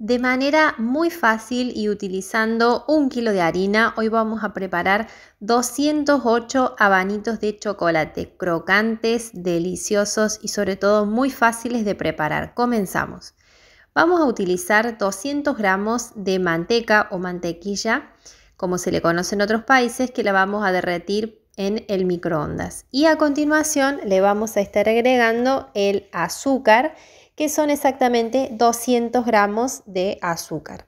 De manera muy fácil y utilizando un kilo de harina, hoy vamos a preparar 208 abanitos de chocolate crocantes, deliciosos y sobre todo muy fáciles de preparar. Comenzamos. Vamos a utilizar 200 gramos de manteca o mantequilla, como se le conoce en otros países, que la vamos a derretir en el microondas. Y a continuación le vamos a estar agregando el azúcar, que son exactamente 200 gramos de azúcar.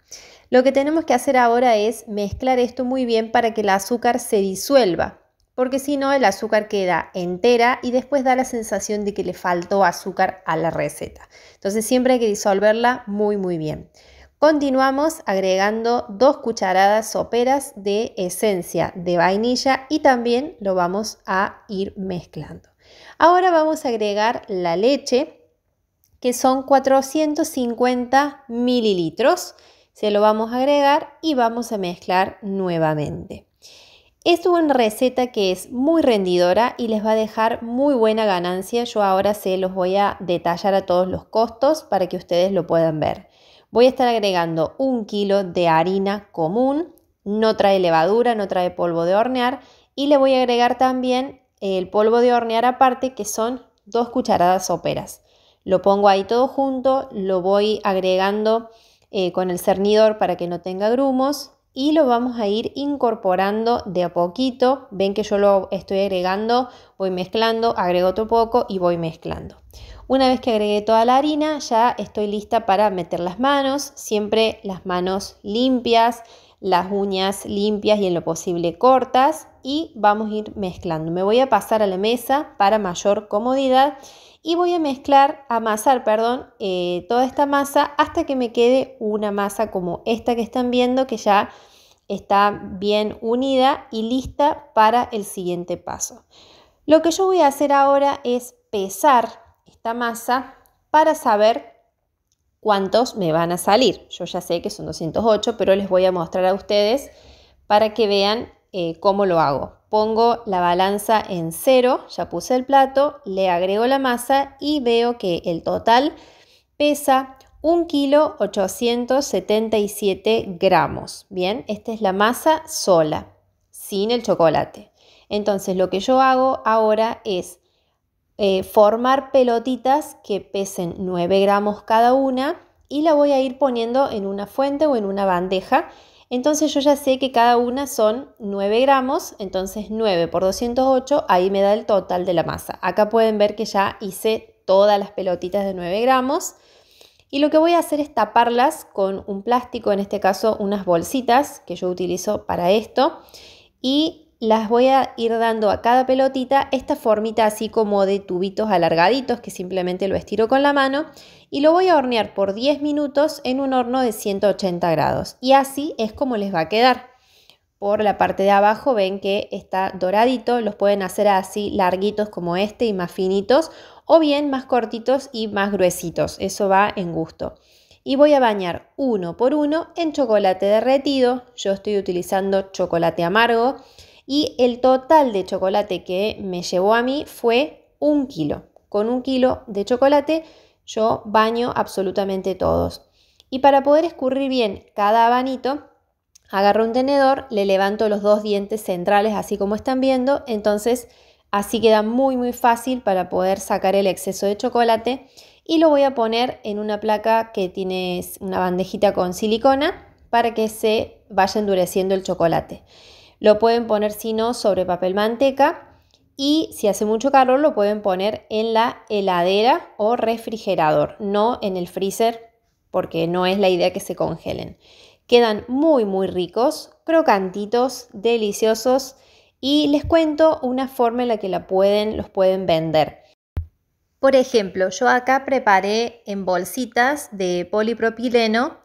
Lo que tenemos que hacer ahora es mezclar esto muy bien para que el azúcar se disuelva, porque si no el azúcar queda entera y después da la sensación de que le faltó azúcar a la receta. Entonces siempre hay que disolverla muy muy bien. Continuamos agregando dos cucharadas soperas de esencia de vainilla y también lo vamos a ir mezclando. Ahora vamos a agregar la leche, que son 450 mililitros. Se lo vamos a agregar y vamos a mezclar nuevamente. Es una receta que es muy rendidora y les va a dejar muy buena ganancia. Yo ahora se los voy a detallar a todos los costos para que ustedes lo puedan ver voy a estar agregando un kilo de harina común, no trae levadura, no trae polvo de hornear y le voy a agregar también el polvo de hornear aparte que son dos cucharadas soperas. Lo pongo ahí todo junto, lo voy agregando eh, con el cernidor para que no tenga grumos y lo vamos a ir incorporando de a poquito. Ven que yo lo estoy agregando, voy mezclando, agrego otro poco y voy mezclando. Una vez que agregué toda la harina, ya estoy lista para meter las manos, siempre las manos limpias, las uñas limpias y en lo posible cortas y vamos a ir mezclando. Me voy a pasar a la mesa para mayor comodidad y voy a mezclar, amasar, perdón, eh, toda esta masa hasta que me quede una masa como esta que están viendo que ya está bien unida y lista para el siguiente paso. Lo que yo voy a hacer ahora es pesar masa para saber cuántos me van a salir. Yo ya sé que son 208, pero les voy a mostrar a ustedes para que vean eh, cómo lo hago. Pongo la balanza en cero, ya puse el plato, le agrego la masa y veo que el total pesa 1,877 kilo 877 gramos. Bien, esta es la masa sola, sin el chocolate. Entonces lo que yo hago ahora es eh, formar pelotitas que pesen 9 gramos cada una y la voy a ir poniendo en una fuente o en una bandeja. Entonces yo ya sé que cada una son 9 gramos, entonces 9 por 208, ahí me da el total de la masa. Acá pueden ver que ya hice todas las pelotitas de 9 gramos. Y lo que voy a hacer es taparlas con un plástico, en este caso unas bolsitas que yo utilizo para esto. Y las voy a ir dando a cada pelotita esta formita así como de tubitos alargaditos que simplemente lo estiro con la mano y lo voy a hornear por 10 minutos en un horno de 180 grados y así es como les va a quedar. Por la parte de abajo ven que está doradito, los pueden hacer así larguitos como este y más finitos o bien más cortitos y más gruesitos, eso va en gusto y voy a bañar uno por uno en chocolate derretido. Yo estoy utilizando chocolate amargo y el total de chocolate que me llevó a mí fue un kilo. Con un kilo de chocolate yo baño absolutamente todos. Y para poder escurrir bien cada abanito, agarro un tenedor, le levanto los dos dientes centrales así como están viendo, entonces así queda muy muy fácil para poder sacar el exceso de chocolate y lo voy a poner en una placa que tiene una bandejita con silicona para que se vaya endureciendo el chocolate. Lo pueden poner, si no, sobre papel manteca y si hace mucho calor lo pueden poner en la heladera o refrigerador, no en el freezer porque no es la idea que se congelen. Quedan muy muy ricos, crocantitos, deliciosos y les cuento una forma en la que la pueden, los pueden vender. Por ejemplo, yo acá preparé en bolsitas de polipropileno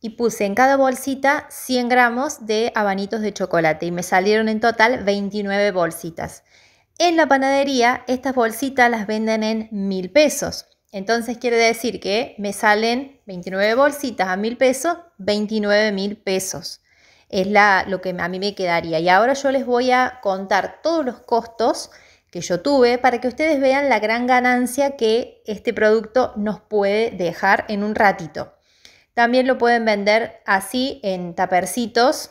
y puse en cada bolsita 100 gramos de abanitos de chocolate y me salieron en total 29 bolsitas. En la panadería estas bolsitas las venden en mil pesos. Entonces quiere decir que me salen 29 bolsitas a mil pesos, 29 mil pesos. Es lo que a mí me quedaría. Y ahora yo les voy a contar todos los costos que yo tuve para que ustedes vean la gran ganancia que este producto nos puede dejar en un ratito. También lo pueden vender así en tapercitos,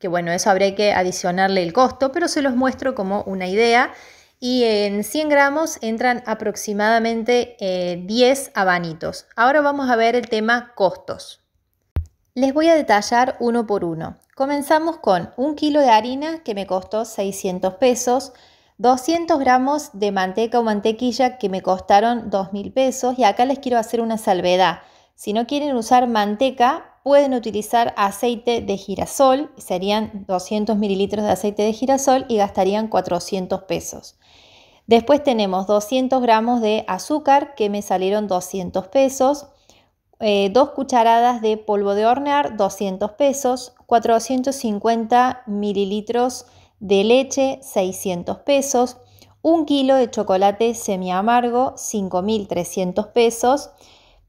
que bueno, eso habré que adicionarle el costo, pero se los muestro como una idea. Y en 100 gramos entran aproximadamente 10 eh, habanitos. Ahora vamos a ver el tema costos. Les voy a detallar uno por uno. Comenzamos con un kilo de harina que me costó 600 pesos, 200 gramos de manteca o mantequilla que me costaron 2.000 pesos y acá les quiero hacer una salvedad. Si no quieren usar manteca, pueden utilizar aceite de girasol, serían 200 mililitros de aceite de girasol y gastarían 400 pesos. Después tenemos 200 gramos de azúcar que me salieron 200 pesos, eh, Dos cucharadas de polvo de hornear 200 pesos, 450 mililitros de leche 600 pesos, Un kilo de chocolate semi amargo 5.300 pesos,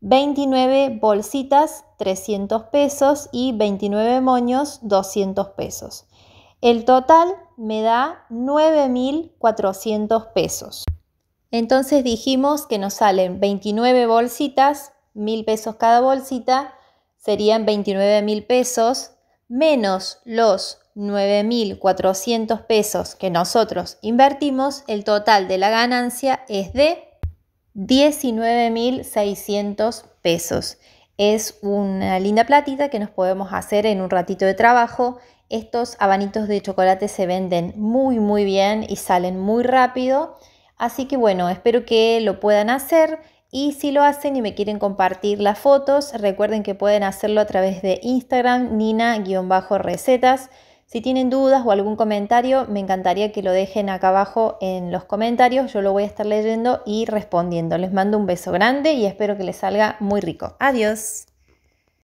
29 bolsitas, 300 pesos y 29 moños, 200 pesos. El total me da 9.400 pesos. Entonces dijimos que nos salen 29 bolsitas, 1.000 pesos cada bolsita, serían 29.000 pesos, menos los 9.400 pesos que nosotros invertimos, el total de la ganancia es de 19.600 pesos. Es una linda platita que nos podemos hacer en un ratito de trabajo. Estos abanitos de chocolate se venden muy muy bien y salen muy rápido. Así que bueno, espero que lo puedan hacer. Y si lo hacen y me quieren compartir las fotos, recuerden que pueden hacerlo a través de Instagram, nina-recetas. Si tienen dudas o algún comentario, me encantaría que lo dejen acá abajo en los comentarios. Yo lo voy a estar leyendo y respondiendo. Les mando un beso grande y espero que les salga muy rico. Adiós.